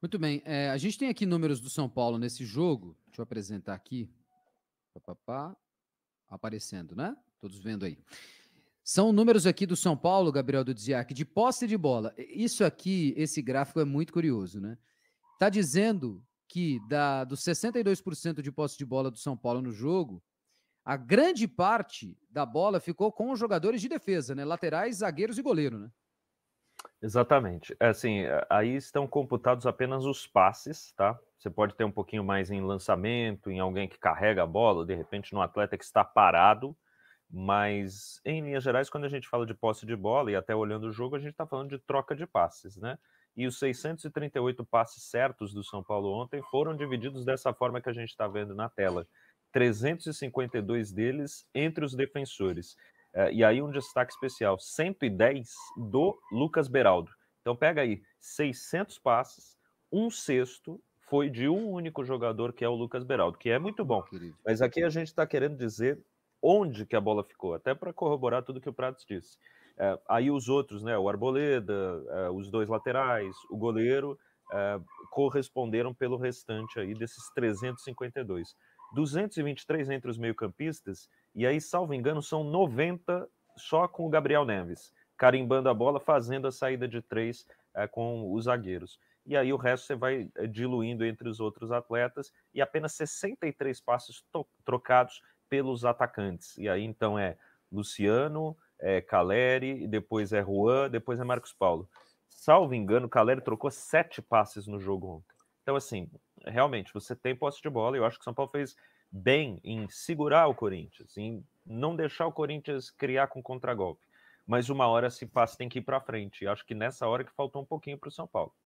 Muito bem. É, a gente tem aqui números do São Paulo nesse jogo. Deixa eu apresentar aqui. Pá, pá, pá. Aparecendo, né? Todos vendo aí. São números aqui do São Paulo, Gabriel do Diac, de posse de bola. Isso aqui, esse gráfico é muito curioso, né? Tá dizendo que da, dos 62% de posse de bola do São Paulo no jogo, a grande parte da bola ficou com os jogadores de defesa, né? Laterais, zagueiros e goleiro, né? Exatamente. É assim, eh, aí estão computados apenas os passes, tá? Você pode ter um pouquinho mais em lançamento, em alguém que carrega a bola, de repente no atleta que está parado, mas em linhas gerais, quando a gente fala de posse de bola e até olhando o jogo, a gente está falando de troca de passes, né? E os 638 passes certos do São Paulo ontem foram divididos dessa forma que a gente está vendo na tela. 352 deles entre os defensores é, e aí um destaque especial, 110 do Lucas Beraldo. Então pega aí, 600 passes, um sexto foi de um único jogador, que é o Lucas Beraldo, que é muito bom. Mas aqui a gente está querendo dizer onde que a bola ficou, até para corroborar tudo que o Pratos disse. É, aí os outros, né, o Arboleda, é, os dois laterais, o goleiro, corresponderam pelo restante aí desses 352. 223 entre os meio-campistas, e aí, salvo engano, são 90 só com o Gabriel Neves, carimbando a bola, fazendo a saída de três é, com os zagueiros. E aí o resto você vai eh, diluindo entre os outros atletas, e apenas 63 passes trocados pelos atacantes. E aí então é Luciano, é Caleri, depois é Juan, depois é Marcos Paulo. Salvo engano, Caleri trocou sete passes no jogo ontem. Então, assim, realmente, você tem posse de bola, e eu acho que o São Paulo fez bem em segurar o Corinthians, em não deixar o Corinthians criar com contragolpe. Mas uma hora se passa, tem que ir para frente. E acho que nessa hora que faltou um pouquinho para o São Paulo.